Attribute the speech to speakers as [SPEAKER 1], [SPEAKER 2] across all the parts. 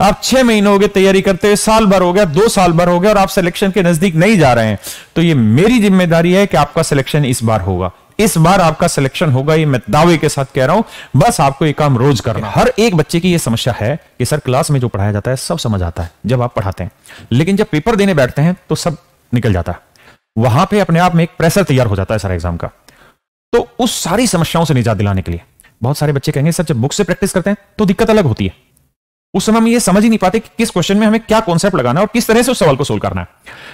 [SPEAKER 1] आप छह महीने हो गए तैयारी करते हुए साल भर हो गया दो साल भर हो गया और आप सिलेक्शन के नजदीक नहीं जा रहे हैं तो ये मेरी जिम्मेदारी है कि आपका सिलेक्शन इस बार होगा इस बार आपका सिलेक्शन होगा ये मैं दावे के साथ कह रहा हूं बस आपको ये काम रोज करना हर एक बच्चे की ये समस्या है कि सर क्लास में जो पढ़ाया जाता है सब समझ आता है जब आप पढ़ाते हैं लेकिन जब पेपर देने बैठते हैं तो सब निकल जाता है वहां पे अपने आप में एक प्रेशर तैयार हो जाता है सर एग्जाम का तो उस सारी समस्याओं से निजात दिलाने के लिए बहुत सारे बच्चे कहेंगे सर जब बुक से प्रैक्टिस करते हैं तो दिक्कत अलग होती है उस समय हम ये समझ ही नहीं पाते कि किस क्वेश्चन में हमें क्या कॉन्सेप्ट लगाना है और किस तरह से उस सवाल को सोल्व करना है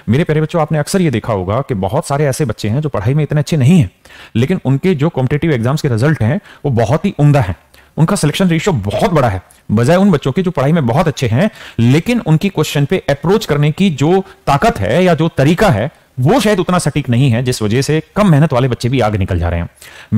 [SPEAKER 1] मेरे प्यारे बच्चों आपने अक्सर ये देखा होगा कि बहुत सारे ऐसे बच्चे हैं जो पढ़ाई में इतने अच्छे नहीं हैं लेकिन उनके जो कॉम्पिटेटिव एग्जाम्स के रिजल्ट हैं वो बहुत ही उमदा है उनका सिलेक्शन रेशियो बहुत बड़ा है बजाय उन बच्चों के जो पढ़ाई में बहुत अच्छे हैं लेकिन उनकी क्वेश्चन पे अप्रोच करने की जो ताकत है या जो तरीका है वो शायद उतना सटीक नहीं है जिस वजह से कम मेहनत वाले बच्चे भी आगे निकल जा रहे हैं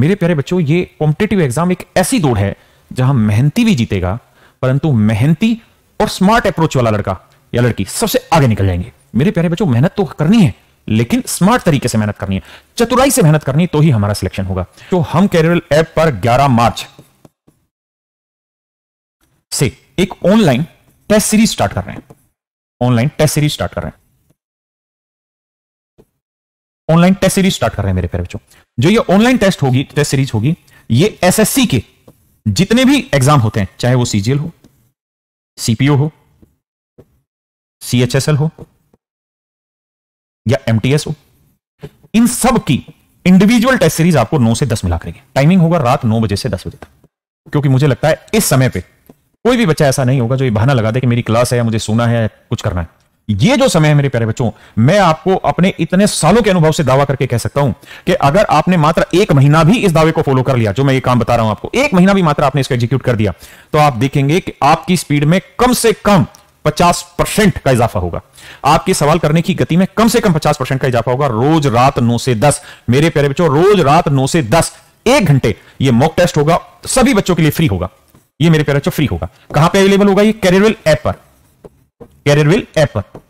[SPEAKER 1] मेरे प्यारे बच्चों ये कॉम्पिटेटिव एग्जाम एक ऐसी दौड़ है जहां मेहनती भी जीतेगा परंतु मेहनती और स्मार्ट अप्रोच वाला लड़का या लड़की सबसे आगे निकल जाएंगे मेरे प्यारे बच्चों मेहनत तो करनी है लेकिन स्मार्ट तरीके से मेहनत करनी है चतुराई से मेहनत करनी तो ही हमारा सिलेक्शन होगा तो हम कैरियर ऐप पर 11 मार्च से एक ऑनलाइन टेस्ट सीरीज स्टार्ट कर रहे हैं ऑनलाइन टेस्ट सीरीज स्टार्ट कर रहे हैं ऑनलाइन टेस्ट सीरीज स्टार्ट कर रहे हैं मेरे प्यारे बच्चों जो ये ऑनलाइन टेस्ट होगी टेस्ट सीरीज होगी ये एसएससी के जितने भी एग्जाम होते हैं चाहे वो सीजीएल हो सीपीओ हो सीएचएसएल हो या एमटीएस हो इन सब की इंडिविजुअल टेस्ट सीरीज आपको 9 से 10 मिला करेंगे टाइमिंग होगा रात 9 बजे से 10 बजे तक क्योंकि मुझे लगता है इस समय पे कोई भी बच्चा ऐसा नहीं होगा जो ये बहाना लगा दे कि मेरी क्लास है या मुझे सोना है या कुछ करना है ये जो समय है मेरे प्यारे बच्चों मैं आपको अपने इतने सालों के अनुभव से दावा करके कह सकता हूं कि अगर आपने मात्र एक महीना भी इस दावे को फॉलो कर लिया जो मैं ये काम बता रहा हूं आपको एक महीना भी मात्र आपने इसको एग्जीक्यूट कर दिया तो आप देखेंगे कि आपकी स्पीड में कम से कम 50 परसेंट का इजाफा होगा आपके सवाल करने की गति में कम से कम 50 परसेंट का इजाफा होगा रोज रात 9 से 10 मेरे प्यारे बच्चों रोज रात 9 से 10 एक घंटे ये मॉक टेस्ट होगा सभी बच्चों के लिए फ्री होगा ये मेरे प्यारे बच्चों फ्री होगा कहां पे अवेलेबल होगा ये कैरियर ऐप पर कैरियर विल ऐप पर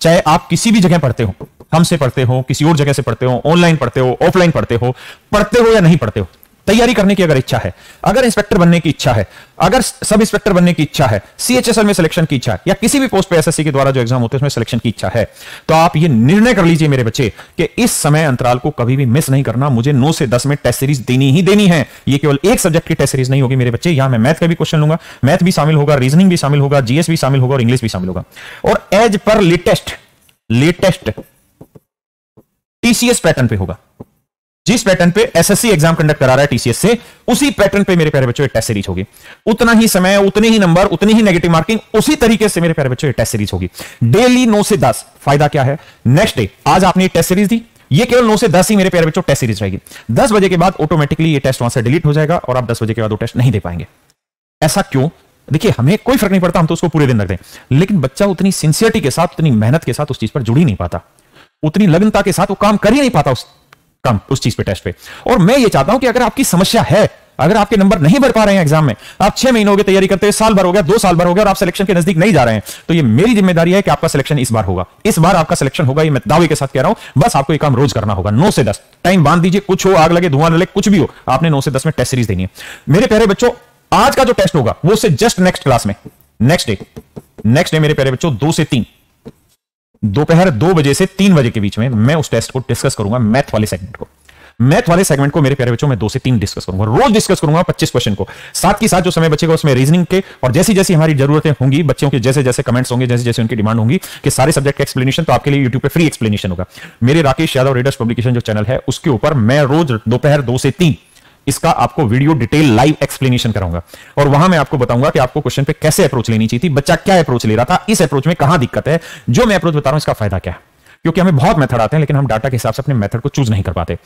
[SPEAKER 1] चाहे आप किसी भी जगह पढ़ते हो हमसे पढ़ते हो किसी और जगह से पढ़ते हो ऑनलाइन पढ़ते हो ऑफलाइन पढ़ते हो पढ़ते हो या नहीं पढ़ते हो तैयारी करने की अगर इच्छा है अगर इंस्पेक्टर बनने की इच्छा है अगर सब इंस्पेक्टर बनने की इच्छा है सीएचएसएल में सिलेक्शन की इच्छा है या किसी भी पोस्ट पे एसएससी के द्वारा जो एग्जाम होते हैं उसमें सिलेक्शन की इच्छा है तो आप ये निर्णय कर लीजिए मेरे बच्चे कि इस समय अंतराल को कभी भी मिस नहीं करना मुझे नौ से दस में टेस्ट सीरीज देनी ही देनी है ये केवल एक सब्जेक्ट की टेस्ट सीरीज नहीं होगी मेरे बच्चे यहां मैं मैथ का भी क्वेश्चन लूंगा मैथ भी शामिल होगा रीजनिंग भी शामिल होगा जीएस भी शामिल होगा और इंग्लिश भी शामिल होगा और as per latest latest TCS pattern पे होगा जिस पैटर्न पे एसएससी एग्जाम कंडक्ट करा रहा है टीसीएस से उसी पैटर्न पे मेरे प्यारे बच्चों टेस्ट सीरीज होगी उतना ही समय उतने ही नंबर उतनी ही नेगेटिव मार्किंग उसी तरीके से मेरे प्यारे बच्चों टेस्ट सीरीज होगी डेली नौ से दस फायदा क्या है नेक्स्ट डे आज आपने टेस्ट सीरीज दी ये केवल 9 से दस ही मेरे प्यारे बच्चों टेस्ट सीरीज रहेगी दस बजे के बाद ऑटोमेटिकली ये टेस्ट वहां से डिलीट हो जाएगा और आप दस बजे के बाद वो टेस्ट नहीं दे पाएंगे ऐसा क्यों देखिए हमें कोई फर्क नहीं पड़ता हम तो उसको पूरे दिन रख दें लेकिन बच्चा उतनी सिंसियरिटी के साथ उतनी मेहनत के साथ उस चीज पर जुड़ ही नहीं पाता उतनी लगनता के साथ वो काम कर ही नहीं पाता उस कम उस चीज पे टेस्ट पे और मैं ये चाहता हूं कि अगर आपकी समस्या है अगर आपके नंबर नहीं बढ़ पा रहे हैं एग्जाम में आप छह महीने हो गए तैयारी करते हैं साल भर हो गया दो साल भर हो गया और आप सिलेक्शन के नजदीक नहीं जा रहे हैं तो ये मेरी जिम्मेदारी है कि आपका सिलेक्शन इस बार होगा इस बार आपका सिलेक्शन होगा ये मैं दावे के साथ कह रहा हूं बस आपको ये काम रोज करना होगा नौ से दस टाइम बांध दीजिए कुछ हो आग लगे धुआं लगे कुछ भी हो आपने नौ से दस में टेस्ट सीरीज देनी है मेरे प्यारे बच्चों आज का जो टेस्ट होगा वो से जस्ट नेक्स्ट क्लास में नेक्स्ट डे नेक्स्ट डे मेरे प्यारे बच्चों दो से तीन दोपहर दो बजे से तीन बजे के बीच में मैं उस टेस्ट को डिस्कस करूंगा मैथ वाले सेगमेंट को मैथ वाले सेगमेंट को मेरे प्यारे बच्चों में दो से तीन डिस्कस करूंगा रोज डिस्कस करूंगा पच्चीस क्वेश्चन को साथ ही साथ जो समय बचेगा उसमें रीजनिंग के और जैसी जैसी हमारी जरूरतें होंगी बच्चों के जैसे जैसे कमेंट्स होंगे जैसे जैसे उनकी डिमांड होंगी कि सारे सब्जेक्ट का एक्सप्लेनेशन तो आपके लिए यूट्यूब पर फ्री एक्सप्लेनेशन होगा मेरे राकेश यादव रीडर्स पब्लिकेशन जो चैनल है उसके ऊपर मैं रोज दोपहर दो से तीन इसका आपको वीडियो डिटेल लाइव एक्सप्लेनेशन कराऊंगा और वहां मैं आपको बताऊंगा कि आपको क्वेश्चन पे कैसे अप्रोच लेनी चाहिए थी बच्चा क्या अप्रोच ले रहा था इस अप्रोच में कहां दिक्कत है जो मैं अप्रोच बता रहा हूं इसका फायदा क्या है क्योंकि हमें बहुत मेथड आते हैं लेकिन हम डाटा के हिसाब से अपने मेथड को चूज नहीं कर पाते